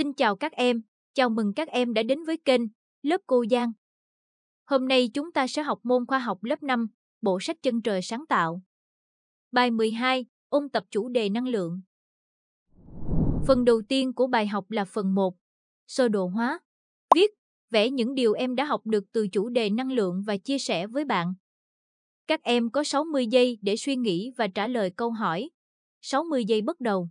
Xin chào các em, chào mừng các em đã đến với kênh Lớp Cô Giang. Hôm nay chúng ta sẽ học môn khoa học lớp 5, bộ sách chân trời sáng tạo. Bài 12, ôn tập chủ đề năng lượng. Phần đầu tiên của bài học là phần 1, sơ đồ hóa. Viết, vẽ những điều em đã học được từ chủ đề năng lượng và chia sẻ với bạn. Các em có 60 giây để suy nghĩ và trả lời câu hỏi. 60 giây bắt đầu.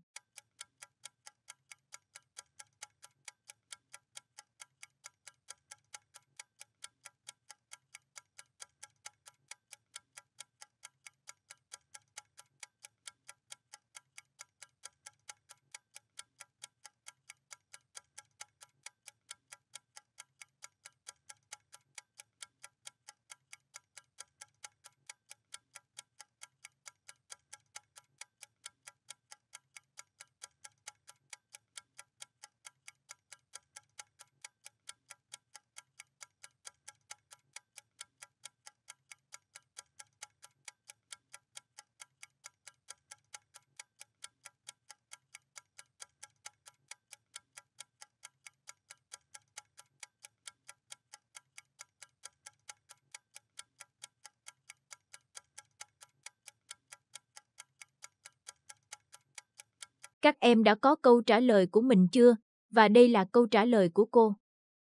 Các em đã có câu trả lời của mình chưa? Và đây là câu trả lời của cô.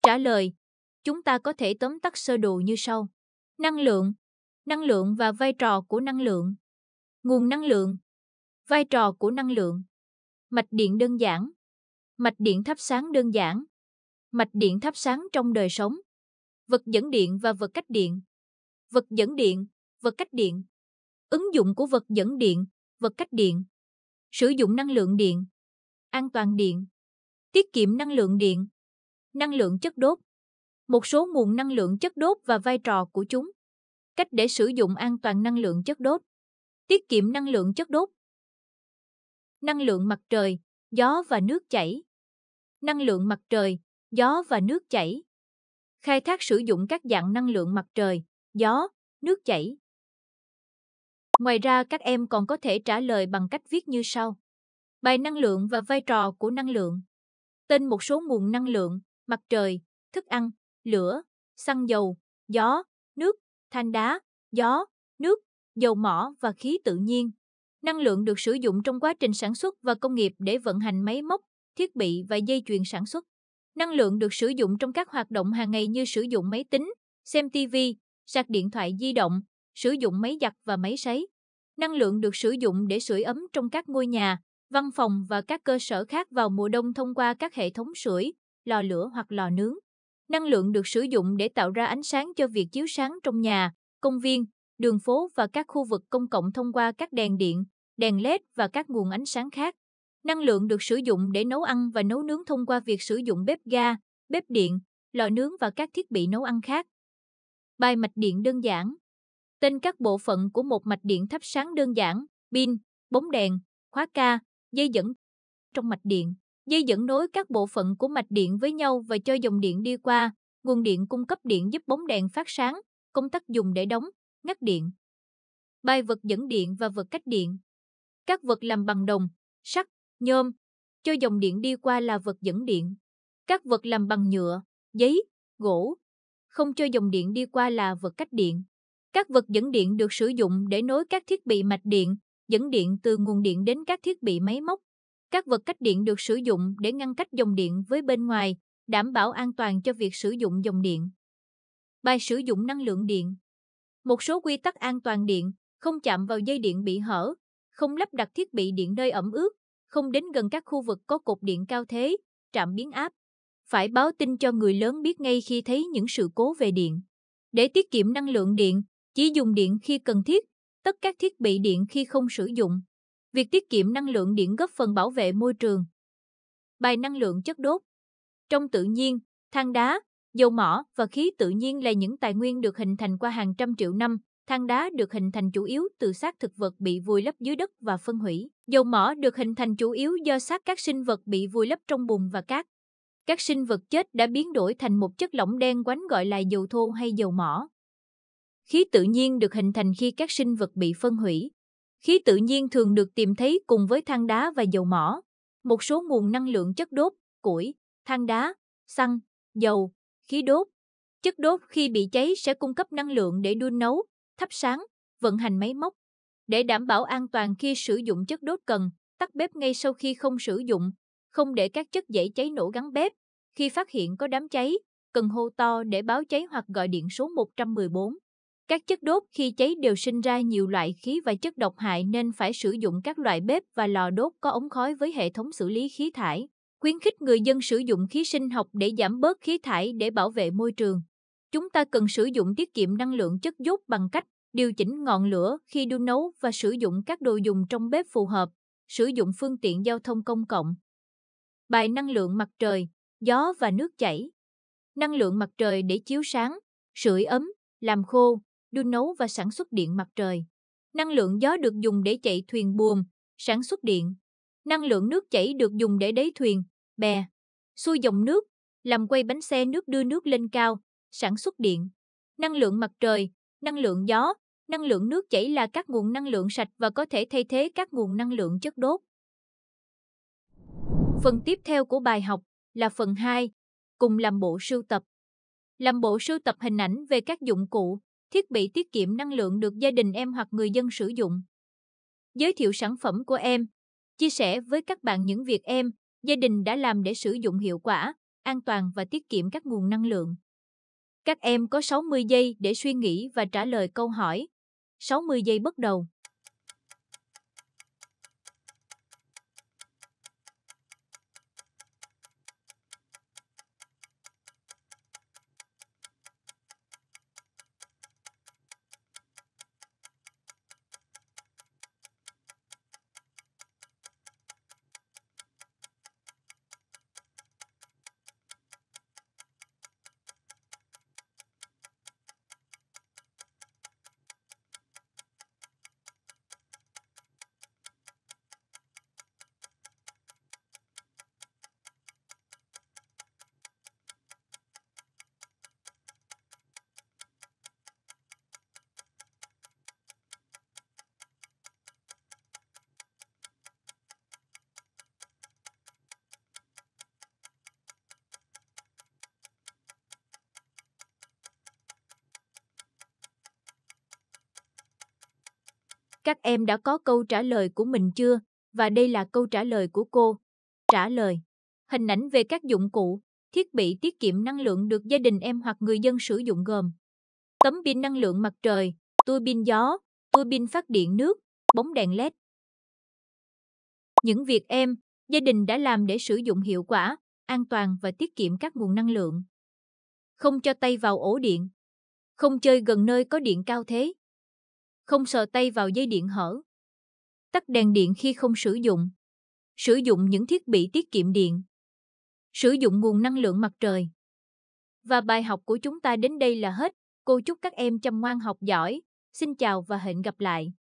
Trả lời. Chúng ta có thể tóm tắt sơ đồ như sau. Năng lượng. Năng lượng và vai trò của năng lượng. Nguồn năng lượng. Vai trò của năng lượng. Mạch điện đơn giản. Mạch điện thắp sáng đơn giản. Mạch điện thắp sáng trong đời sống. Vật dẫn điện và vật cách điện. Vật dẫn điện, vật cách điện. Ứng dụng của vật dẫn điện, vật cách điện sử dụng năng lượng điện, an toàn điện, tiết kiệm năng lượng điện, năng lượng chất đốt, một số nguồn năng lượng chất đốt và vai trò của chúng, cách để sử dụng an toàn năng lượng chất đốt, tiết kiệm năng lượng chất đốt, năng lượng mặt trời, gió và nước chảy, năng lượng mặt trời, gió và nước chảy, khai thác sử dụng các dạng năng lượng mặt trời, gió, nước chảy Ngoài ra các em còn có thể trả lời bằng cách viết như sau. Bài năng lượng và vai trò của năng lượng. Tên một số nguồn năng lượng, mặt trời, thức ăn, lửa, xăng dầu, gió, nước, than đá, gió, nước, dầu mỏ và khí tự nhiên. Năng lượng được sử dụng trong quá trình sản xuất và công nghiệp để vận hành máy móc, thiết bị và dây chuyền sản xuất. Năng lượng được sử dụng trong các hoạt động hàng ngày như sử dụng máy tính, xem TV, sạc điện thoại di động, sử dụng máy giặt và máy sấy. Năng lượng được sử dụng để sưởi ấm trong các ngôi nhà, văn phòng và các cơ sở khác vào mùa đông thông qua các hệ thống sưởi, lò lửa hoặc lò nướng. Năng lượng được sử dụng để tạo ra ánh sáng cho việc chiếu sáng trong nhà, công viên, đường phố và các khu vực công cộng thông qua các đèn điện, đèn LED và các nguồn ánh sáng khác. Năng lượng được sử dụng để nấu ăn và nấu nướng thông qua việc sử dụng bếp ga, bếp điện, lò nướng và các thiết bị nấu ăn khác. Bài mạch điện đơn giản Tên các bộ phận của một mạch điện thắp sáng đơn giản, pin, bóng đèn, khóa ca, dây dẫn. Trong mạch điện, dây dẫn nối các bộ phận của mạch điện với nhau và cho dòng điện đi qua, nguồn điện cung cấp điện giúp bóng đèn phát sáng, công tắc dùng để đóng, ngắt điện. Bài vật dẫn điện và vật cách điện. Các vật làm bằng đồng, sắt, nhôm, cho dòng điện đi qua là vật dẫn điện. Các vật làm bằng nhựa, giấy, gỗ, không cho dòng điện đi qua là vật cách điện. Các vật dẫn điện được sử dụng để nối các thiết bị mạch điện, dẫn điện từ nguồn điện đến các thiết bị máy móc. Các vật cách điện được sử dụng để ngăn cách dòng điện với bên ngoài, đảm bảo an toàn cho việc sử dụng dòng điện. Bài sử dụng năng lượng điện. Một số quy tắc an toàn điện, không chạm vào dây điện bị hở, không lắp đặt thiết bị điện nơi ẩm ướt, không đến gần các khu vực có cột điện cao thế, trạm biến áp. Phải báo tin cho người lớn biết ngay khi thấy những sự cố về điện. Để tiết kiệm năng lượng điện, chỉ dùng điện khi cần thiết, tất các thiết bị điện khi không sử dụng. Việc tiết kiệm năng lượng điện góp phần bảo vệ môi trường. Bài năng lượng chất đốt Trong tự nhiên, than đá, dầu mỏ và khí tự nhiên là những tài nguyên được hình thành qua hàng trăm triệu năm. Than đá được hình thành chủ yếu từ xác thực vật bị vùi lấp dưới đất và phân hủy. Dầu mỏ được hình thành chủ yếu do xác các sinh vật bị vùi lấp trong bùn và cát. Các sinh vật chết đã biến đổi thành một chất lỏng đen quánh gọi là dầu thô hay dầu mỏ. Khí tự nhiên được hình thành khi các sinh vật bị phân hủy. Khí tự nhiên thường được tìm thấy cùng với than đá và dầu mỏ. Một số nguồn năng lượng chất đốt, củi, than đá, xăng, dầu, khí đốt. Chất đốt khi bị cháy sẽ cung cấp năng lượng để đun nấu, thắp sáng, vận hành máy móc. Để đảm bảo an toàn khi sử dụng chất đốt cần, tắt bếp ngay sau khi không sử dụng, không để các chất dễ cháy nổ gắn bếp. Khi phát hiện có đám cháy, cần hô to để báo cháy hoặc gọi điện số 114. Các chất đốt khi cháy đều sinh ra nhiều loại khí và chất độc hại nên phải sử dụng các loại bếp và lò đốt có ống khói với hệ thống xử lý khí thải. Khuyến khích người dân sử dụng khí sinh học để giảm bớt khí thải để bảo vệ môi trường. Chúng ta cần sử dụng tiết kiệm năng lượng chất đốt bằng cách điều chỉnh ngọn lửa khi đun nấu và sử dụng các đồ dùng trong bếp phù hợp, sử dụng phương tiện giao thông công cộng. Bài năng lượng mặt trời, gió và nước chảy. Năng lượng mặt trời để chiếu sáng, sưởi ấm, làm khô, đun nấu và sản xuất điện mặt trời. Năng lượng gió được dùng để chạy thuyền buồm, sản xuất điện. Năng lượng nước chảy được dùng để đáy thuyền, bè, xuôi dòng nước, làm quay bánh xe nước đưa nước lên cao, sản xuất điện. Năng lượng mặt trời, năng lượng gió, năng lượng nước chảy là các nguồn năng lượng sạch và có thể thay thế các nguồn năng lượng chất đốt. Phần tiếp theo của bài học là phần 2, cùng làm bộ sưu tập. Làm bộ sưu tập hình ảnh về các dụng cụ, thiết bị tiết kiệm năng lượng được gia đình em hoặc người dân sử dụng. Giới thiệu sản phẩm của em, chia sẻ với các bạn những việc em, gia đình đã làm để sử dụng hiệu quả, an toàn và tiết kiệm các nguồn năng lượng. Các em có 60 giây để suy nghĩ và trả lời câu hỏi. 60 giây bắt đầu. Các em đã có câu trả lời của mình chưa? Và đây là câu trả lời của cô. Trả lời. Hình ảnh về các dụng cụ, thiết bị tiết kiệm năng lượng được gia đình em hoặc người dân sử dụng gồm tấm pin năng lượng mặt trời, tua pin gió, tua pin phát điện nước, bóng đèn LED. Những việc em, gia đình đã làm để sử dụng hiệu quả, an toàn và tiết kiệm các nguồn năng lượng. Không cho tay vào ổ điện. Không chơi gần nơi có điện cao thế không sờ tay vào dây điện hở. Tắt đèn điện khi không sử dụng. Sử dụng những thiết bị tiết kiệm điện. Sử dụng nguồn năng lượng mặt trời. Và bài học của chúng ta đến đây là hết. Cô chúc các em chăm ngoan học giỏi. Xin chào và hẹn gặp lại.